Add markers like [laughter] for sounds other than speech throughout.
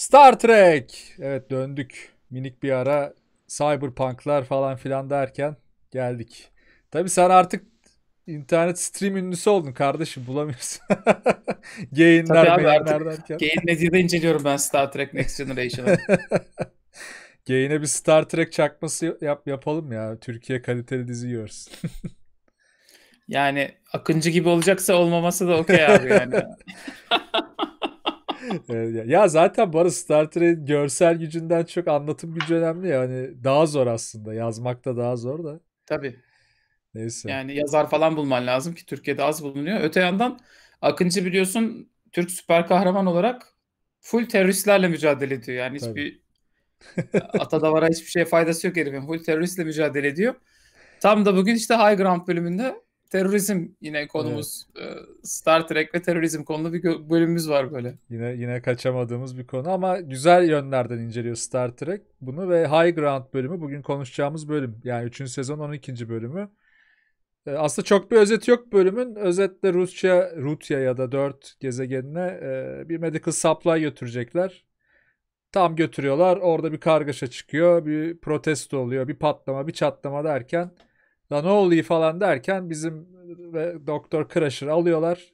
Star Trek. Evet döndük. Minik bir ara cyberpunklar falan filan derken geldik. Tabii sen artık internet stream ünlüsü oldun kardeşim bulamıyorsun. Gain'ler [laughs] beyanlar derken. Gain nedirde inceliyorum ben Star Trek Next Generation'ı. Gain'e [laughs] bir Star Trek çakması yap, yapalım ya. Türkiye kaliteli dizi yiyoruz. yani Akıncı gibi olacaksa olmaması da okey abi yani. [laughs] [laughs] ya zaten bu arada Star Trek'in görsel gücünden çok anlatım gücü önemli ya. Hani daha zor aslında. yazmak da daha zor da. Tabii. Neyse. Yani yazar falan bulman lazım ki Türkiye'de az bulunuyor. Öte yandan Akıncı biliyorsun Türk süper kahraman olarak full teröristlerle mücadele ediyor. Yani hiçbir [laughs] atadavara hiçbir şeye faydası yok herifin. Full teröristle mücadele ediyor. Tam da bugün işte High Ground bölümünde terörizm yine konumuz. Evet. E, Star Trek ve terörizm konulu bir bölümümüz var böyle. Yine yine kaçamadığımız bir konu ama güzel yönlerden inceliyor Star Trek bunu ve High Ground bölümü bugün konuşacağımız bölüm. Yani 3. sezon 12. bölümü. E, aslında çok bir özet yok bölümün. Özetle Rusya, Rutya ya da 4 gezegenine e, bir medical supply götürecekler. Tam götürüyorlar. Orada bir kargaşa çıkıyor. Bir protesto oluyor. Bir patlama, bir çatlama derken Lan ne oluyor falan derken bizim e, Doktor Crusher alıyorlar.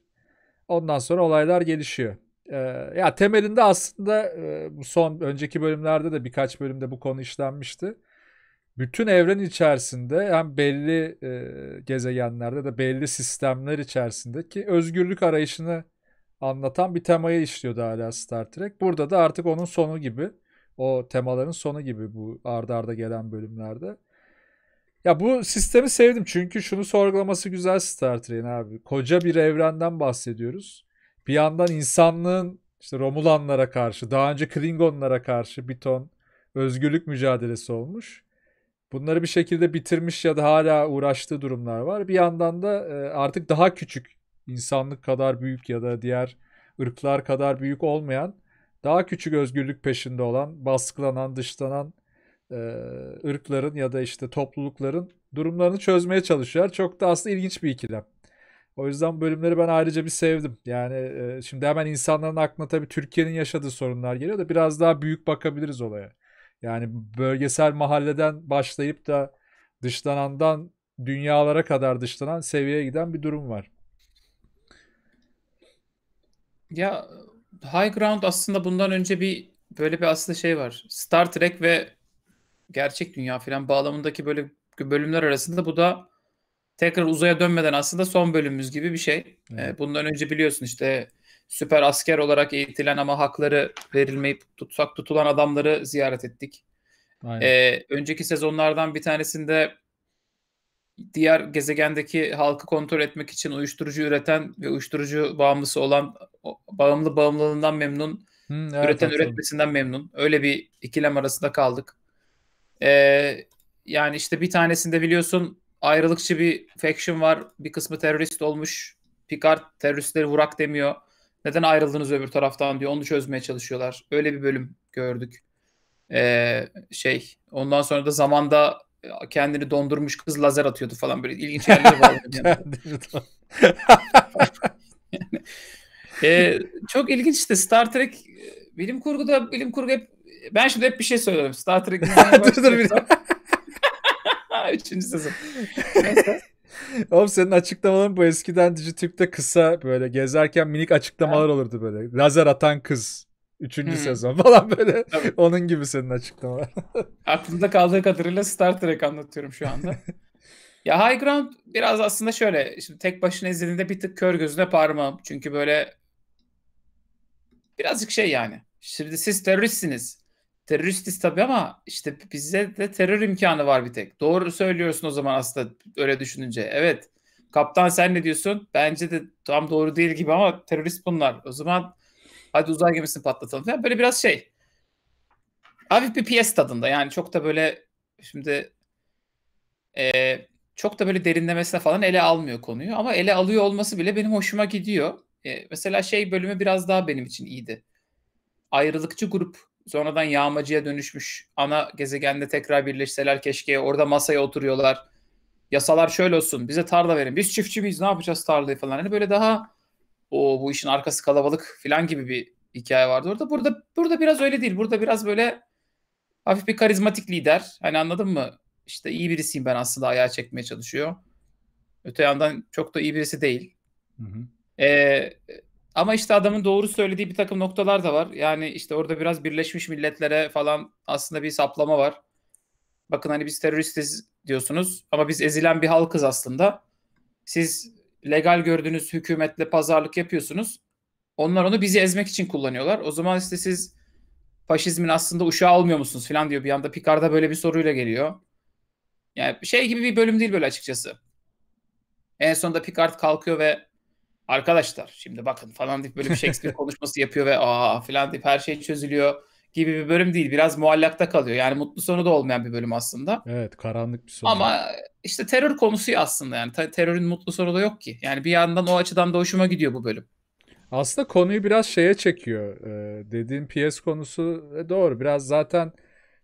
Ondan sonra olaylar gelişiyor. Ee, ya temelinde aslında e, bu son önceki bölümlerde de birkaç bölümde bu konu işlenmişti. Bütün evren içerisinde hem belli e, gezegenlerde de belli sistemler içerisindeki özgürlük arayışını anlatan bir temayı işliyordu hala Star Trek. Burada da artık onun sonu gibi o temaların sonu gibi bu ardarda arda gelen bölümlerde. Ya bu sistemi sevdim çünkü şunu sorgulaması güzel Star Trek'in abi. Koca bir evrenden bahsediyoruz. Bir yandan insanlığın işte Romulanlara karşı, daha önce Klingonlara karşı bir ton özgürlük mücadelesi olmuş. Bunları bir şekilde bitirmiş ya da hala uğraştığı durumlar var. Bir yandan da e, artık daha küçük, insanlık kadar büyük ya da diğer ırklar kadar büyük olmayan, daha küçük özgürlük peşinde olan, baskılanan, dışlanan ırkların ya da işte toplulukların durumlarını çözmeye çalışıyorlar. Çok da aslında ilginç bir ikilem. O yüzden bölümleri ben ayrıca bir sevdim. Yani şimdi hemen insanların aklına tabii Türkiye'nin yaşadığı sorunlar geliyor da biraz daha büyük bakabiliriz olaya. Yani bölgesel mahalleden başlayıp da dışlanandan dünyalara kadar dışlanan seviyeye giden bir durum var. Ya High Ground aslında bundan önce bir böyle bir aslında şey var. Star Trek ve gerçek dünya falan bağlamındaki böyle bölümler arasında bu da tekrar uzaya dönmeden aslında son bölümümüz gibi bir şey. Ee, evet. Bundan önce biliyorsun işte süper asker olarak eğitilen ama hakları verilmeyip tutsak tutulan adamları ziyaret ettik. Aynen. Ee, önceki sezonlardan bir tanesinde diğer gezegendeki halkı kontrol etmek için uyuşturucu üreten ve uyuşturucu bağımlısı olan bağımlı bağımlılığından memnun, Hı, evet, üreten evet, üretmesinden memnun. Öyle bir ikilem arasında kaldık. Ee, yani işte bir tanesinde biliyorsun ayrılıkçı bir faction var. Bir kısmı terörist olmuş. Picard teröristleri vurak demiyor. Neden ayrıldınız öbür taraftan diyor. Onu çözmeye çalışıyorlar. Öyle bir bölüm gördük. Ee, şey ondan sonra da zamanda e, kendini dondurmuş kız lazer atıyordu falan böyle ilginç yerler var. [laughs] yani. [laughs] E, çok ilginç işte Star Trek e, bilim kurguda bilim kurgu hep ben şimdi hep bir şey söylüyorum. Star Trek [laughs] dur dur bir [laughs] Üçüncü sezon. Oğlum senin açıklamaların bu eskiden Dijitürk'te kısa böyle gezerken minik açıklamalar olurdu böyle. Lazer atan kız. Üçüncü hmm. sezon falan böyle. Tabii. [laughs] Onun gibi senin açıklamalar. Aklımda kaldığı kadarıyla Star Trek anlatıyorum şu anda. ya High Ground biraz aslında şöyle. Şimdi tek başına izlediğinde bir tık kör gözüne parmağım. Çünkü böyle birazcık şey yani. Şimdi siz teröristsiniz teröristiz tabii ama işte bizde de terör imkanı var bir tek. Doğru söylüyorsun o zaman aslında öyle düşününce. Evet. Kaptan sen ne diyorsun? Bence de tam doğru değil gibi ama terörist bunlar. O zaman hadi uzay gemisini patlatalım falan. Böyle biraz şey. Hafif bir piyes tadında yani çok da böyle şimdi e, çok da böyle derinlemesine falan ele almıyor konuyu ama ele alıyor olması bile benim hoşuma gidiyor. E, mesela şey bölümü biraz daha benim için iyiydi. Ayrılıkçı grup sonradan yağmacıya dönüşmüş ana gezegende tekrar birleşseler keşke orada masaya oturuyorlar. Yasalar şöyle olsun bize tarla verin biz çiftçi miyiz ne yapacağız tarlayı falan. Hani böyle daha o bu işin arkası kalabalık falan gibi bir hikaye vardı orada. Burada burada biraz öyle değil. Burada biraz böyle hafif bir karizmatik lider. Hani anladın mı? İşte iyi birisiyim ben aslında ayağa çekmeye çalışıyor. Öte yandan çok da iyi birisi değil. Hı hı. Ee, ama işte adamın doğru söylediği bir takım noktalar da var. Yani işte orada biraz Birleşmiş Milletler'e falan aslında bir saplama var. Bakın hani biz teröristiz diyorsunuz ama biz ezilen bir halkız aslında. Siz legal gördüğünüz hükümetle pazarlık yapıyorsunuz. Onlar onu bizi ezmek için kullanıyorlar. O zaman işte siz faşizmin aslında uşağı almıyor musunuz falan diyor. Bir anda Picard'a böyle bir soruyla geliyor. Yani şey gibi bir bölüm değil böyle açıkçası. En sonunda Picard kalkıyor ve arkadaşlar şimdi bakın falan deyip böyle bir Shakespeare [laughs] konuşması yapıyor ve aa falan deyip her şey çözülüyor gibi bir bölüm değil. Biraz muallakta kalıyor. Yani mutlu sonu da olmayan bir bölüm aslında. Evet karanlık bir sonu. Ama işte terör konusu aslında yani. terörün mutlu sonu da yok ki. Yani bir yandan o açıdan da hoşuma gidiyor bu bölüm. Aslında konuyu biraz şeye çekiyor. Ee, dediğin piyes konusu e, doğru. Biraz zaten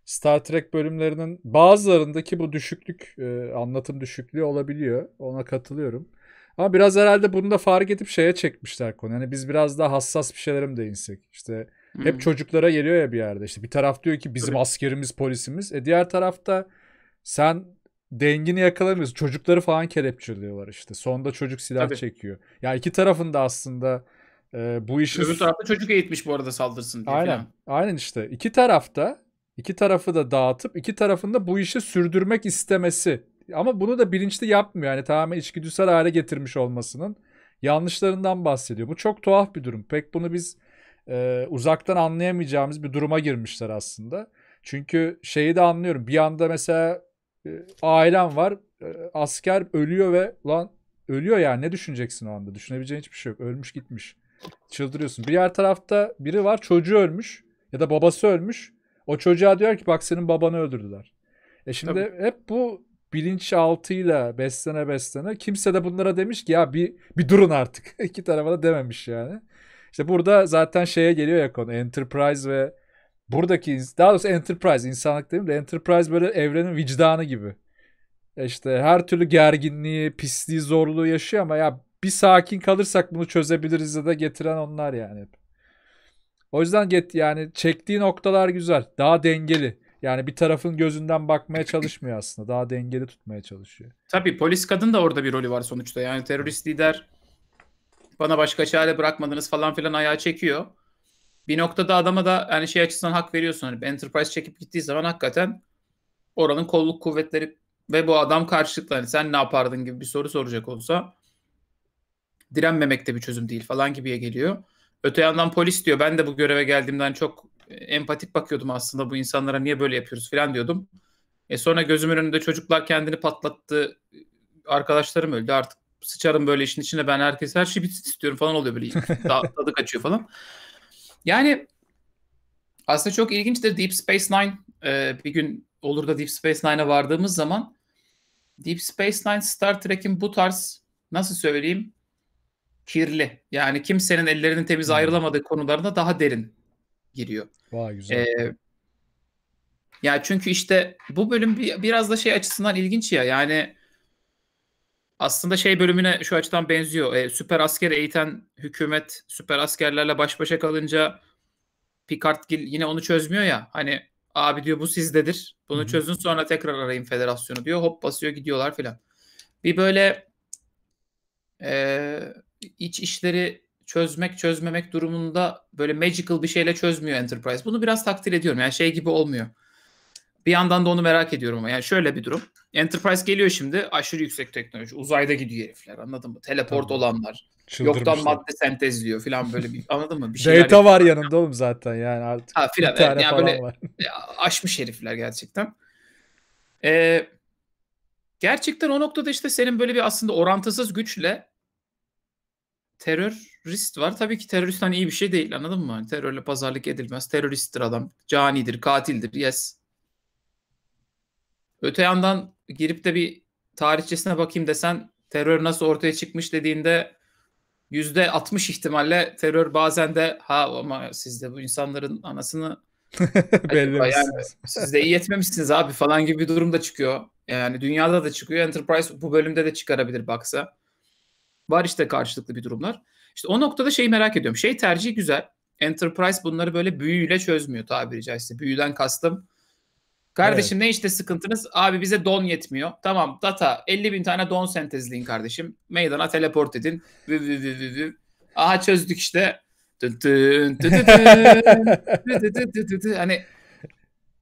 Star Trek bölümlerinin bazılarındaki bu düşüklük, e, anlatım düşüklüğü olabiliyor. Ona katılıyorum. Ama biraz herhalde bunu da fark edip şeye çekmişler konu. Yani biz biraz daha hassas bir şeylere mi değinsek? İşte hep hmm. çocuklara geliyor ya bir yerde. İşte bir taraf diyor ki bizim Tabii. askerimiz, polisimiz. E diğer tarafta sen dengini yakalamıyorsun. Çocukları falan kelepçeliyorlar işte. Sonda çocuk silah Tabii. çekiyor. Ya yani iki tarafında aslında e, bu işi... Öbür tarafta çocuk eğitmiş bu arada saldırsın diye. Aynen. Falan. Aynen işte. İki tarafta iki tarafı da dağıtıp iki tarafında bu işi sürdürmek istemesi ama bunu da bilinçli yapmıyor. Yani tamamen içgüdüsel hale getirmiş olmasının yanlışlarından bahsediyor. Bu çok tuhaf bir durum. Pek bunu biz e, uzaktan anlayamayacağımız bir duruma girmişler aslında. Çünkü şeyi de anlıyorum. Bir anda mesela e, ailem var. E, asker ölüyor ve lan ölüyor yani ne düşüneceksin o anda? Düşünebileceğin hiçbir şey yok. Ölmüş gitmiş. Çıldırıyorsun. Bir yer tarafta biri var çocuğu ölmüş ya da babası ölmüş. O çocuğa diyor ki bak senin babanı öldürdüler. E şimdi Tabii. hep bu bilinçaltıyla beslene beslene kimse de bunlara demiş ki ya bir bir durun artık. [laughs] İki tarafa da dememiş yani. İşte burada zaten şeye geliyor ya konu Enterprise ve buradaki daha doğrusu Enterprise insanlık değil de Enterprise böyle evrenin vicdanı gibi. İşte her türlü gerginliği, pisliği, zorluğu yaşıyor ama ya bir sakin kalırsak bunu çözebiliriz de getiren onlar yani. O yüzden get yani çektiği noktalar güzel. Daha dengeli. Yani bir tarafın gözünden bakmaya çalışmıyor aslında. Daha dengeli tutmaya çalışıyor. Tabii polis kadın da orada bir rolü var sonuçta. Yani terörist lider bana başka çare bırakmadınız falan filan ayağa çekiyor. Bir noktada adama da yani şey açısından hak veriyorsun. Hani Enterprise çekip gittiği zaman hakikaten oranın kolluk kuvvetleri ve bu adam karşılıklı hani sen ne yapardın gibi bir soru soracak olsa direnmemek de bir çözüm değil falan gibiye geliyor. Öte yandan polis diyor ben de bu göreve geldiğimden çok empatik bakıyordum aslında bu insanlara niye böyle yapıyoruz falan diyordum. E sonra gözümün önünde çocuklar kendini patlattı. Arkadaşlarım öldü artık sıçarım böyle işin içine ben herkes her şeyi bitsin istiyorum falan oluyor böyle. [laughs] Daha tadı kaçıyor falan. Yani aslında çok ilginçtir Deep Space Nine e, bir gün olur da Deep Space Nine'a vardığımız zaman Deep Space Nine Star Trek'in bu tarz nasıl söyleyeyim kirli yani kimsenin ellerinin temiz hmm. ayrılamadığı konularında daha derin giriyor. Vay güzel. Ee, ya çünkü işte bu bölüm biraz da şey açısından ilginç ya. Yani aslında şey bölümüne şu açıdan benziyor. Ee, süper asker eğiten hükümet süper askerlerle baş başa kalınca Picard yine onu çözmüyor ya. Hani abi diyor bu sizdedir. Bunu Hı-hı. çözün sonra tekrar arayın federasyonu diyor. Hop basıyor gidiyorlar filan. Bir böyle e, iç işleri çözmek çözmemek durumunda böyle magical bir şeyle çözmüyor Enterprise. Bunu biraz takdir ediyorum. Yani şey gibi olmuyor. Bir yandan da onu merak ediyorum ama yani şöyle bir durum. Enterprise geliyor şimdi aşırı yüksek teknoloji. Uzayda gidiyor herifler anladın mı? Teleport tamam. olanlar. Yoktan madde sentezliyor falan böyle bir anladın mı? Bir şey? Data var yapıyor. yanında oğlum zaten yani artık. Ha filan evet, yani böyle var. [laughs] E, aşmış herifler gerçekten. Ee, gerçekten o noktada işte senin böyle bir aslında orantısız güçle terörist var. Tabii ki terörist hani iyi bir şey değil anladın mı? Hani terörle pazarlık edilmez. Teröristtir adam. Canidir, katildir. Yes. Öte yandan girip de bir tarihçesine bakayım desen terör nasıl ortaya çıkmış dediğinde yüzde 60 ihtimalle terör bazen de ha ama siz de bu insanların anasını [laughs] belli yani, [laughs] siz de iyi etmemişsiniz abi falan gibi bir durum da çıkıyor. Yani dünyada da çıkıyor. Enterprise bu bölümde de çıkarabilir baksa. Var işte karşılıklı bir durumlar. İşte o noktada şeyi merak ediyorum. Şey tercih güzel. Enterprise bunları böyle büyüyle çözmüyor tabiri caizse. Büyüden kastım. Kardeşim evet. ne işte sıkıntınız? Abi bize don yetmiyor. Tamam data 50 bin tane don sentezleyin kardeşim. Meydana teleport edin. Vü vü vü vü vü. Aha çözdük işte. hani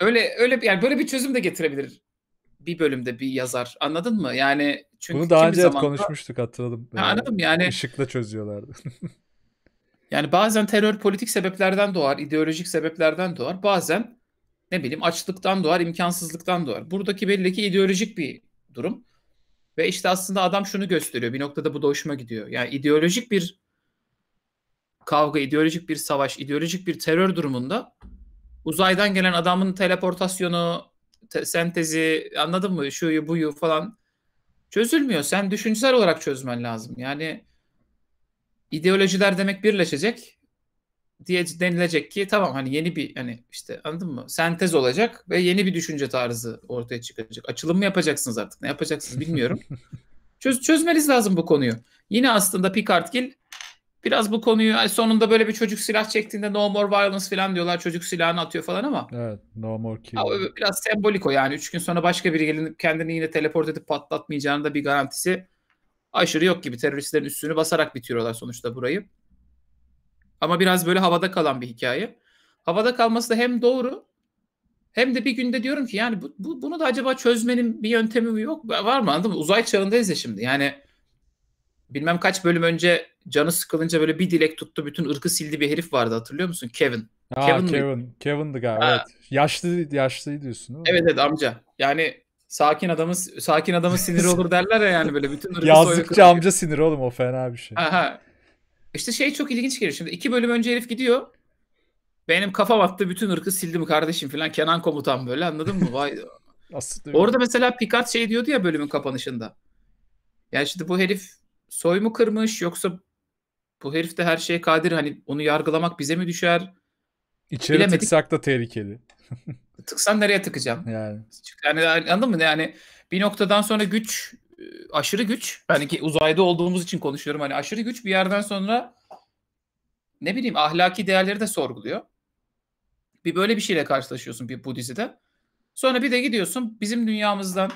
öyle öyle yani böyle bir çözüm de getirebilir bir bölümde bir yazar. Anladın mı? Yani çünkü Bunu daha önce zamanda... konuşmuştuk hatırladım. Ha, anladım yani. Işıkla çözüyorlardı. [laughs] yani bazen terör politik sebeplerden doğar, ideolojik sebeplerden doğar. Bazen ne bileyim açlıktan doğar, imkansızlıktan doğar. Buradaki belli ki ideolojik bir durum. Ve işte aslında adam şunu gösteriyor. Bir noktada bu da hoşuma gidiyor. Yani ideolojik bir kavga, ideolojik bir savaş, ideolojik bir terör durumunda uzaydan gelen adamın teleportasyonu, sentezi anladın mı? Şuyu buyu falan çözülmüyor. Sen düşünsel olarak çözmen lazım. Yani ideolojiler demek birleşecek diye denilecek ki tamam hani yeni bir hani işte anladın mı? Sentez olacak ve yeni bir düşünce tarzı ortaya çıkacak. Açılım mı yapacaksınız artık? Ne yapacaksınız bilmiyorum. [laughs] Çöz, çözmeniz lazım bu konuyu. Yine aslında Picardgil biraz bu konuyu hani sonunda böyle bir çocuk silah çektiğinde no more violence falan diyorlar. Çocuk silahını atıyor falan ama. Evet no more kill. Ya, biraz sembolik o yani. Üç gün sonra başka biri gelip kendini yine teleport edip patlatmayacağını da bir garantisi aşırı yok gibi. Teröristlerin üstünü basarak bitiriyorlar sonuçta burayı. Ama biraz böyle havada kalan bir hikaye. Havada kalması da hem doğru hem de bir günde diyorum ki yani bu, bu bunu da acaba çözmenin bir yöntemi yok var mı anladın mı? Uzay çağındayız ya şimdi. Yani bilmem kaç bölüm önce canı sıkılınca böyle bir dilek tuttu bütün ırkı sildi bir herif vardı hatırlıyor musun? Kevin. Aa, Kevin Kevin. Mi? galiba. Evet. Yaşlı yaşlı diyorsun değil mi? Evet evet amca. Yani sakin adamın sakin adamın siniri olur [laughs] derler ya yani böyle bütün ırkı Yazdıkça amca sinir siniri oğlum o fena bir şey. Aha. İşte şey çok ilginç geliyor. Şimdi iki bölüm önce herif gidiyor. Benim kafam attı bütün ırkı sildim kardeşim falan. Kenan komutan böyle anladın mı? Vay. [laughs] Orada mesela Picard şey diyordu ya bölümün kapanışında. Yani şimdi bu herif soy mu kırmış yoksa bu herif de her şeye kadir hani onu yargılamak bize mi düşer? İçeri Bilemedik. tıksak da tehlikeli. [laughs] Tıksan nereye tıkacağım? Yani. yani anladın mı? Yani bir noktadan sonra güç e, aşırı güç. Hani ki uzayda olduğumuz için konuşuyorum. Hani aşırı güç bir yerden sonra ne bileyim ahlaki değerleri de sorguluyor. Bir böyle bir şeyle karşılaşıyorsun bir bu dizide. Sonra bir de gidiyorsun bizim dünyamızdan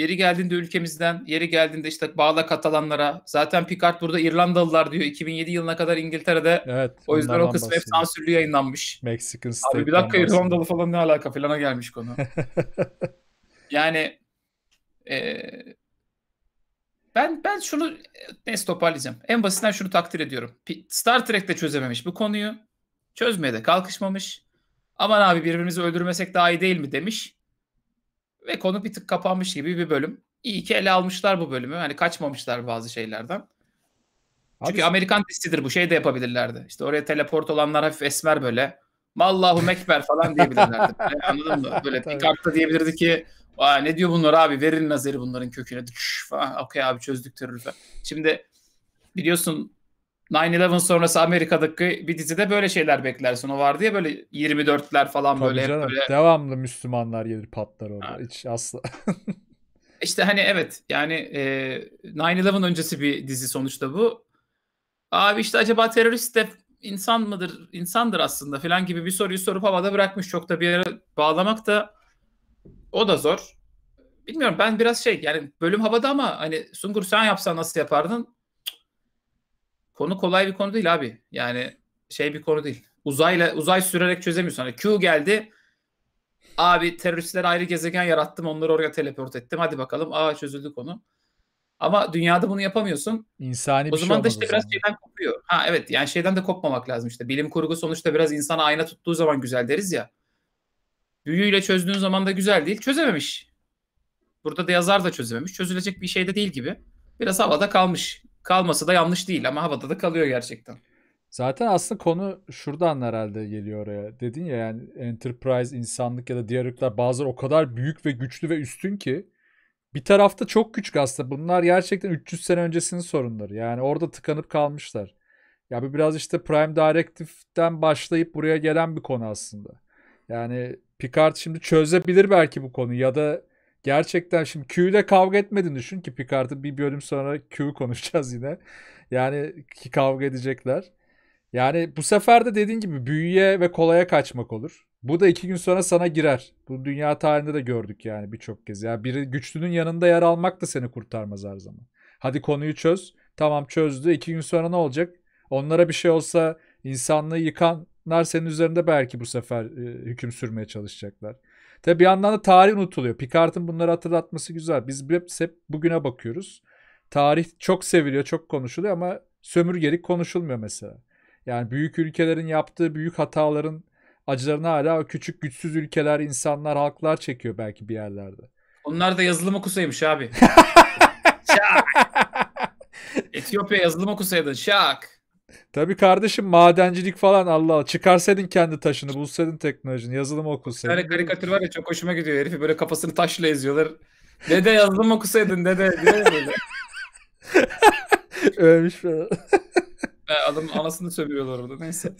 Yeri geldiğinde ülkemizden, yeri geldiğinde işte bağla Katalanlara. Zaten Picard burada İrlandalılar diyor. 2007 yılına kadar İngiltere'de. Evet. O yüzden o kısmı hep sansürlü yayınlanmış. Mexican State'den Abi bir dakika İrlandalı falan ne alaka filana gelmiş konu. [laughs] yani e, ben ben şunu e, neyse toparlayacağım. En basitinden şunu takdir ediyorum. Star Trek de çözememiş bu konuyu. Çözmeye de kalkışmamış. Aman abi birbirimizi öldürmesek daha iyi değil mi demiş. Ve konu bir tık kapanmış gibi bir bölüm. İyi ki ele almışlar bu bölümü. Hani kaçmamışlar bazı şeylerden. Çünkü Abi, Amerikan dizisidir bu. Şey de yapabilirlerdi. İşte oraya teleport olanlar hafif esmer böyle. Mallahu Mekber falan diyebilirlerdi. Yani [laughs] anladın mı? Böyle bir kartta diyebilirdi ki Aa, ne diyor bunlar abi verin nazarı bunların köküne. Okey abi çözdük terörü falan. Şimdi biliyorsun 9-11 sonrası Amerika'daki bir dizide böyle şeyler beklersin. O vardı ya böyle 24'ler falan Tabii böyle, canım. böyle. Devamlı Müslümanlar gelir patlar orada. Ha. Hiç asla. [laughs] işte hani evet yani e, 9-11 öncesi bir dizi sonuçta bu. Abi işte acaba terörist de insan mıdır, insandır aslında falan gibi bir soruyu sorup havada bırakmış. Çok da bir yere bağlamak da o da zor. Bilmiyorum ben biraz şey yani bölüm havada ama hani Sungur sen yapsan nasıl yapardın? Konu kolay bir konu değil abi. Yani şey bir konu değil. Uzayla uzay sürerek çözemiyorsun. Hani Q geldi. Abi teröristler ayrı gezegen yarattım. Onları oraya teleport ettim. Hadi bakalım. Aa çözüldü konu. Ama dünyada bunu yapamıyorsun. İnsani o bir şey zaman şey da işte biraz şeyden kopuyor. Ha evet yani şeyden de kopmamak lazım işte. Bilim kurgu sonuçta biraz insana ayna tuttuğu zaman güzel deriz ya. Büyüyle çözdüğün zaman da güzel değil. Çözememiş. Burada da yazar da çözememiş. Çözülecek bir şey de değil gibi. Biraz havada kalmış. Kalması da yanlış değil ama havada da kalıyor gerçekten. Zaten aslında konu şuradan herhalde geliyor oraya. Dedin ya yani enterprise, insanlık ya da diğer ırklar bazıları o kadar büyük ve güçlü ve üstün ki bir tarafta çok küçük aslında. Bunlar gerçekten 300 sene öncesinin sorunları. Yani orada tıkanıp kalmışlar. Ya bu biraz işte Prime Directive'den başlayıp buraya gelen bir konu aslında. Yani Picard şimdi çözebilir belki bu konuyu ya da gerçekten şimdi Q ile kavga etmedin düşün ki Picard'ı bir bölüm sonra Q konuşacağız yine. Yani ki kavga edecekler. Yani bu sefer de dediğin gibi büyüye ve kolaya kaçmak olur. Bu da iki gün sonra sana girer. Bu dünya tarihinde de gördük yani birçok kez. Ya yani biri güçlünün yanında yer almak da seni kurtarmaz her zaman. Hadi konuyu çöz. Tamam çözdü. İki gün sonra ne olacak? Onlara bir şey olsa insanlığı yıkanlar senin üzerinde belki bu sefer e, hüküm sürmeye çalışacaklar. Tabi bir yandan da tarih unutuluyor. Picard'ın bunları hatırlatması güzel. Biz hep, bugüne bakıyoruz. Tarih çok seviliyor, çok konuşuluyor ama sömürgelik konuşulmuyor mesela. Yani büyük ülkelerin yaptığı büyük hataların acılarını hala küçük güçsüz ülkeler, insanlar, halklar çekiyor belki bir yerlerde. Onlar da yazılım okusaymış abi. [laughs] Şak. Etiyopya yazılım okusaydın şak. Tabii kardeşim madencilik falan Allah Allah. Çıkarsaydın kendi taşını, bulsaydın teknolojini, yazılım okusaydın. Yani karikatür var ya çok hoşuma gidiyor. Herifi böyle kafasını taşla eziyorlar. Dede yazılım okusaydın dede. [laughs] Ölmüş falan. Adam anasını sövüyorlar orada neyse.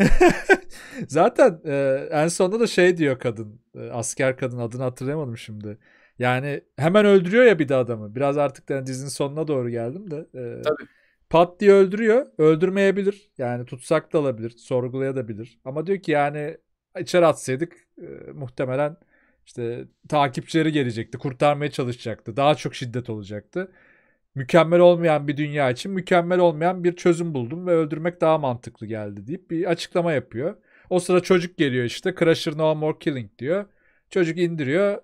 [laughs] Zaten e, en sonunda da şey diyor kadın. E, asker kadın adını hatırlayamadım şimdi. Yani hemen öldürüyor ya bir de adamı. Biraz artık yani dizinin sonuna doğru geldim de. E, Tabii pat diye öldürüyor. Öldürmeyebilir. Yani tutsak da alabilir. Sorgulayabilir. Ama diyor ki yani içeri atsaydık e, muhtemelen işte takipçileri gelecekti. Kurtarmaya çalışacaktı. Daha çok şiddet olacaktı. Mükemmel olmayan bir dünya için mükemmel olmayan bir çözüm buldum ve öldürmek daha mantıklı geldi deyip bir açıklama yapıyor. O sıra çocuk geliyor işte. Crusher no more killing diyor. Çocuk indiriyor.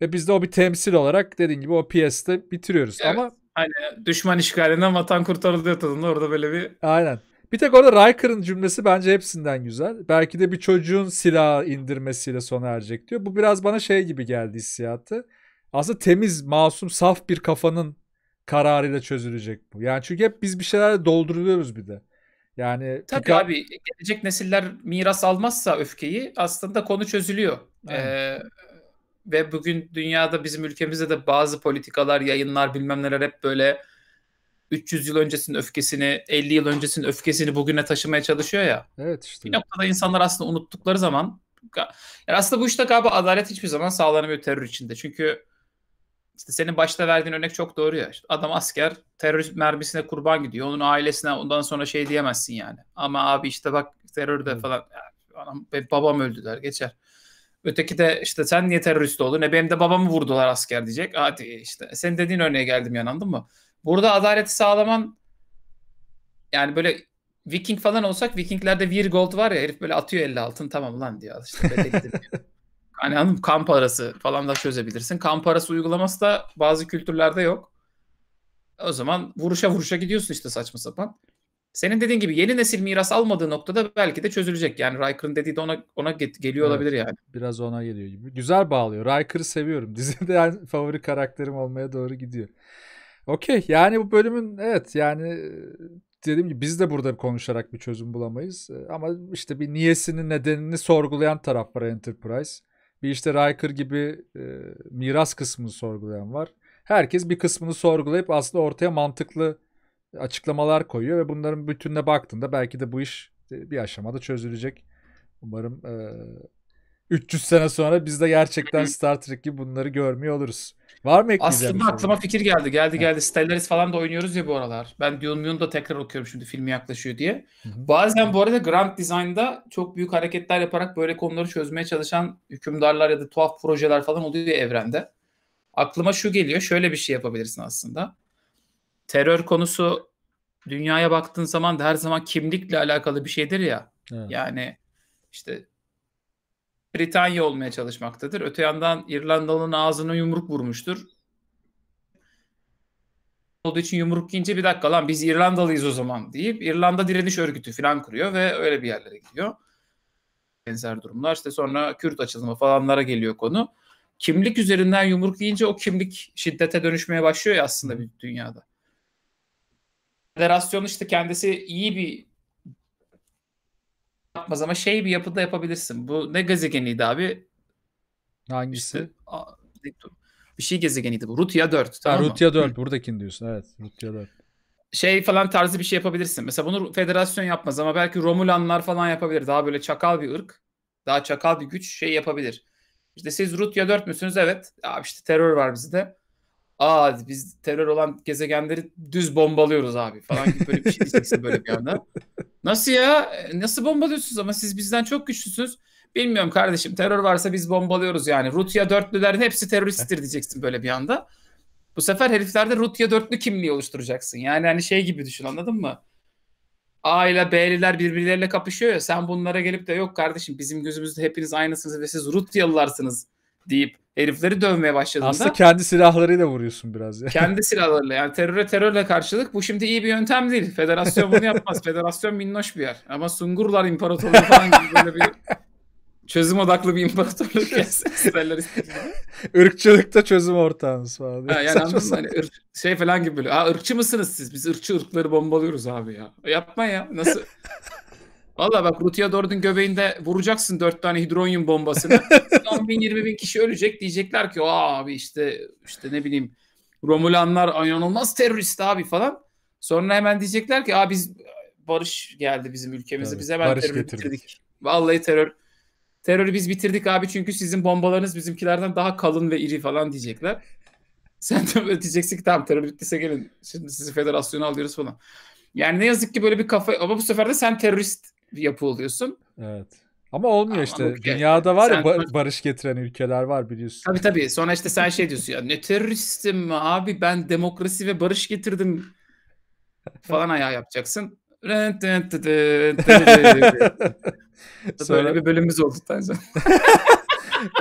Ve biz de o bir temsil olarak dediğin gibi o piyeste bitiriyoruz. Evet. Ama Hani düşman işgalinden vatan kurtarılıyor tadında orada böyle bir. Aynen. Bir tek orada Riker'ın cümlesi bence hepsinden güzel. Belki de bir çocuğun silah indirmesiyle sona erecek diyor. Bu biraz bana şey gibi geldi hissiyatı. Aslında temiz, masum, saf bir kafanın kararıyla çözülecek bu. Yani çünkü hep biz bir şeylerle dolduruyoruz bir de. Yani Tabii Picard... abi gelecek nesiller miras almazsa öfkeyi aslında konu çözülüyor. Evet. Ee, ve bugün dünyada bizim ülkemizde de bazı politikalar, yayınlar bilmem neler hep böyle 300 yıl öncesinin öfkesini, 50 yıl öncesinin öfkesini bugüne taşımaya çalışıyor ya. Evet işte. Bir noktada insanlar aslında unuttukları zaman yani aslında bu işte galiba adalet hiçbir zaman sağlanamıyor terör içinde. Çünkü işte senin başta verdiğin örnek çok doğru ya. İşte adam asker terörist mermisine kurban gidiyor. Onun ailesine ondan sonra şey diyemezsin yani. Ama abi işte bak terörde evet. falan. Yani, anam, babam öldü der geçer. Öteki de işte sen niye terörist oldun? ne benim de babamı vurdular asker diyecek. Hadi işte sen dediğin örneğe geldim yani mı? Burada adaleti sağlaman yani böyle Viking falan olsak Vikinglerde Virgold var ya herif böyle atıyor 50 altın tamam lan diyor. İşte [laughs] hani hanım kamp arası falan da çözebilirsin. Kamp arası uygulaması da bazı kültürlerde yok. O zaman vuruşa vuruşa gidiyorsun işte saçma sapan senin dediğin gibi yeni nesil miras almadığı noktada belki de çözülecek. Yani Riker'ın dediği de ona ona get, geliyor evet, olabilir yani. Biraz ona geliyor gibi. Güzel bağlıyor. Riker'ı seviyorum. [laughs] Dizide yani favori karakterim olmaya doğru gidiyor. Okey. Yani bu bölümün evet yani e, dediğim gibi biz de burada konuşarak bir çözüm bulamayız. E, ama işte bir niyesini nedenini sorgulayan taraf var Enterprise. Bir işte Riker gibi e, miras kısmını sorgulayan var. Herkes bir kısmını sorgulayıp aslında ortaya mantıklı açıklamalar koyuyor ve bunların bütününe baktığında belki de bu iş e, bir aşamada çözülecek. Umarım e, 300 sene sonra biz de gerçekten Star Trek gibi bunları görmüyor oluruz. Var mı ekleyeceğim? Aslında aklıma fikir geldi. Geldi geldi. Stellaris falan da oynuyoruz ya bu aralar. Ben Dune da tekrar okuyorum şimdi filmi yaklaşıyor diye. Bazen bu arada Grand Design'da çok büyük hareketler yaparak böyle konuları çözmeye çalışan hükümdarlar ya da tuhaf projeler falan oluyor ya evrende. Aklıma şu geliyor. Şöyle bir şey yapabilirsin aslında terör konusu dünyaya baktığın zaman da her zaman kimlikle alakalı bir şeydir ya. Evet. Yani işte Britanya olmaya çalışmaktadır. Öte yandan İrlandalı'nın ağzına yumruk vurmuştur. Olduğu için yumruk yiyince bir dakika lan biz İrlandalıyız o zaman deyip İrlanda direniş örgütü falan kuruyor ve öyle bir yerlere gidiyor. Benzer durumlar işte sonra Kürt açılımı falanlara geliyor konu. Kimlik üzerinden yumruk yiyince o kimlik şiddete dönüşmeye başlıyor ya aslında bir dünyada federasyon işte kendisi iyi bir yapmaz ama şey bir yapıda yapabilirsin. Bu ne gezegeniydi abi? Hangisi? İşte, bir şey gezegeniydi bu. Rutia 4. Tamam ha, Rutia 4 buradakini diyorsun evet. Rutia 4. Şey falan tarzı bir şey yapabilirsin. Mesela bunu federasyon yapmaz ama belki Romulanlar falan yapabilir. Daha böyle çakal bir ırk. Daha çakal bir güç şey yapabilir. İşte siz Rutia 4 müsünüz? Evet. Abi işte terör var bizde aa biz terör olan gezegenleri düz bombalıyoruz abi falan gibi böyle bir şey diyeceksin böyle bir anda. [laughs] Nasıl ya? E, nasıl bombalıyorsunuz ama siz bizden çok güçlüsünüz. Bilmiyorum kardeşim terör varsa biz bombalıyoruz yani. Rutya dörtlülerin hepsi teröristtir diyeceksin böyle bir anda. Bu sefer heriflerde Rutya dörtlü kimliği oluşturacaksın. Yani hani şey gibi düşün anladın mı? A ile B'liler birbirleriyle kapışıyor ya sen bunlara gelip de yok kardeşim bizim gözümüzde hepiniz aynısınız ve siz Rutyalılarsınız deyip herifleri dövmeye başladığında. Aslında kendi silahlarıyla vuruyorsun biraz. Ya. Kendi [laughs] silahlarıyla yani teröre terörle karşılık bu şimdi iyi bir yöntem değil. Federasyon bunu yapmaz. [laughs] Federasyon minnoş bir yer. Ama Sungurlar İmparatorluğu falan gibi böyle bir çözüm odaklı bir imparatorluk [laughs] isterler Irkçılıkta çözüm ortağımız falan. Ha, yani anladın hani ırk, şey falan gibi böyle. Aa ırkçı mısınız siz? Biz ırkçı ırkları bombalıyoruz abi ya. Yapma ya. Nasıl Valla bak Rutia Dord'un göbeğinde vuracaksın dört tane hidronyum bombasını. 10 [laughs] bin 20 bin kişi ölecek diyecekler ki abi işte işte ne bileyim Romulanlar inanılmaz terörist abi falan. Sonra hemen diyecekler ki abi biz barış geldi bizim ülkemize. Tabii, biz hemen terörü getirdik. bitirdik. Vallahi terör terörü biz bitirdik abi çünkü sizin bombalarınız bizimkilerden daha kalın ve iri falan diyecekler. Sen de böyle diyeceksin ki tamam terör bittiyse gelin. Şimdi sizi federasyona alıyoruz falan. Yani ne yazık ki böyle bir kafa ama bu sefer de sen terörist yapı oluyorsun. Evet. Ama olmuyor Ama işte. Ülke, Dünyada var sen, ya barış getiren ülkeler var biliyorsun. Tabii tabii. Sonra işte sen şey diyorsun ya ne teröristim abi ben demokrasi ve barış getirdim falan ayağı yapacaksın. Böyle bir bölümümüz oldu.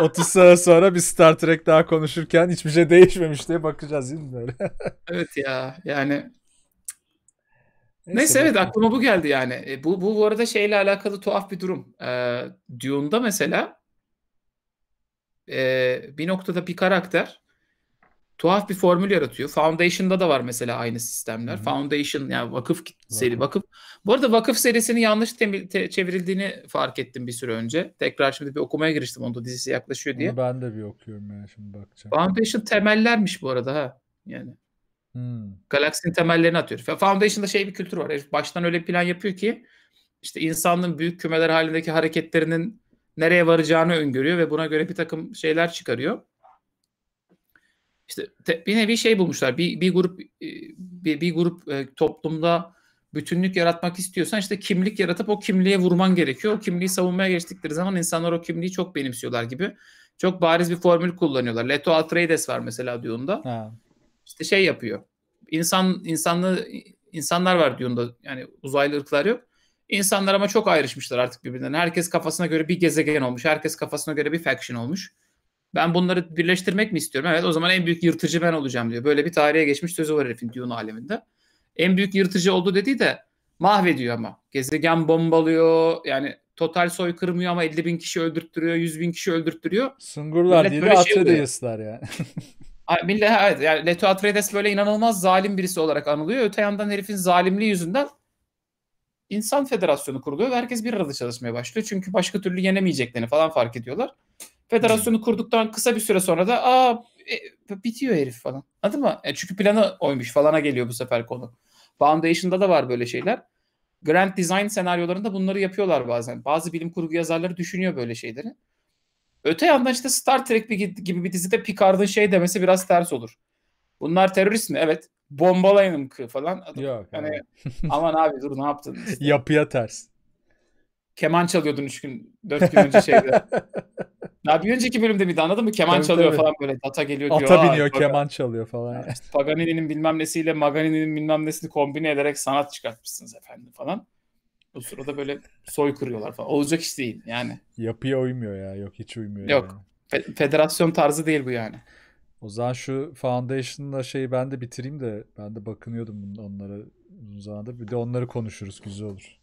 30 [laughs] sene sonra bir Star Trek daha konuşurken hiçbir şey değişmemiş diye bakacağız değil mi böyle? evet ya yani Neyse, Neyse evet aklıma bu geldi yani. E, bu, bu bu arada şeyle alakalı tuhaf bir durum. E, Dune'da mesela e, bir noktada bir karakter tuhaf bir formül yaratıyor. Foundation'da da var mesela aynı sistemler. Hı-hı. Foundation yani vakıf seri vakıf. Bu arada vakıf serisinin yanlış te- te- çevrildiğini fark ettim bir süre önce. Tekrar şimdi bir okumaya giriştim onda dizisi yaklaşıyor diye. Onu ben de bir okuyorum yani şimdi bakacağım. Foundation temellermiş bu arada ha. Yani Hmm. Galaksinin temellerini atıyor. Foundation'da şey bir kültür var. Herif baştan öyle bir plan yapıyor ki işte insanlığın büyük kümeler halindeki hareketlerinin nereye varacağını öngörüyor ve buna göre bir takım şeyler çıkarıyor. İşte te, bir nevi şey bulmuşlar. Bir, bir grup e, bir, bir grup e, toplumda bütünlük yaratmak istiyorsan işte kimlik yaratıp o kimliğe vurman gerekiyor. O kimliği savunmaya geçtikleri zaman insanlar o kimliği çok benimsiyorlar gibi. Çok bariz bir formül kullanıyorlar. Leto Atreides var mesela Dune'da. Ha işte şey yapıyor. İnsan insanlı insanlar var Dune'da yani uzaylı ırklar yok. İnsanlar ama çok ayrışmışlar artık birbirinden. Herkes kafasına göre bir gezegen olmuş. Herkes kafasına göre bir faction olmuş. Ben bunları birleştirmek mi istiyorum? Evet o zaman en büyük yırtıcı ben olacağım diyor. Böyle bir tarihe geçmiş sözü var herifin Dune aleminde. En büyük yırtıcı oldu dediği de mahvediyor ama. Gezegen bombalıyor. Yani total soy soykırmıyor ama 50 bin kişi öldürttürüyor. 100 bin kişi öldürttürüyor. Sungurlar Millet değil de şey Atredeus'lar şey yani. [laughs] Millet, evet, yani Leto Atreides böyle inanılmaz zalim birisi olarak anılıyor. Öte yandan herifin zalimliği yüzünden insan federasyonu kuruluyor ve herkes bir arada çalışmaya başlıyor. Çünkü başka türlü yenemeyeceklerini falan fark ediyorlar. Federasyonu kurduktan kısa bir süre sonra da aa e, bitiyor herif falan. Anladın mı? E, çünkü planı oymuş falana geliyor bu sefer konu. Foundation'da da var böyle şeyler. Grand Design senaryolarında bunları yapıyorlar bazen. Bazı bilim kurgu yazarları düşünüyor böyle şeyleri. Öte yandan işte Star Trek gibi bir dizide Picard'ın şey demesi biraz ters olur. Bunlar terörist mi? Evet. Bombalayın falan. Adam, Yok. Yani, [laughs] aman abi dur ne yaptın? İşte. Yapıya ters. Keman çalıyordun 3 gün, 4 gün önce şeyde. Ya [laughs] bir önceki bölümde miydi anladın mı? Keman tabii, çalıyor tabii. falan böyle. Data geliyor diyor. Ata biniyor Pagan... keman çalıyor falan. Yani işte Paganini'nin bilmem nesiyle Maganini'nin bilmem nesini kombine ederek sanat çıkartmışsınız efendim falan. O sırada böyle soy kuruyorlar falan. Olacak iş değil yani. Yapıya uymuyor ya. Yok hiç uymuyor. Yok. Yani. Fe- federasyon tarzı değil bu yani. O zaman şu Foundation'la şeyi ben de bitireyim de ben de bakınıyordum onlara uzun zamanda. Bir de onları konuşuruz güzel olur.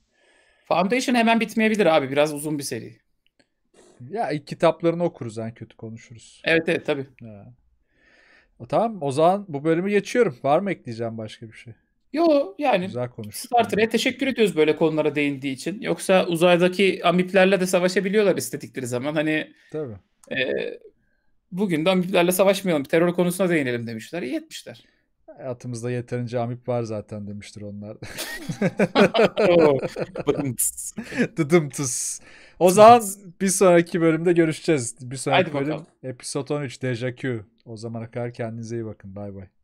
Foundation hemen bitmeyebilir abi. Biraz uzun bir seri. Ya ilk kitaplarını okuruz en kötü konuşuruz. Evet evet tabii. Ha. O, tamam o zaman bu bölümü geçiyorum. Var mı ekleyeceğim başka bir şey? Yo yani Güzel konuştuk. Star Trek'e teşekkür ediyoruz böyle konulara değindiği için. Yoksa uzaydaki amiplerle de savaşabiliyorlar istedikleri zaman. Hani Tabii. E, bugün de amiplerle savaşmayalım. Terör konusuna değinelim demişler. İyi etmişler. Hayatımızda yeterince amip var zaten demiştir onlar. [laughs] Oh, Dıdım tıs. O zaman bir sonraki bölümde görüşeceğiz. Bir sonraki Haydi bölüm bakalım. episode 13 Deja Q. O zamana kadar kendinize iyi bakın. Bay bay.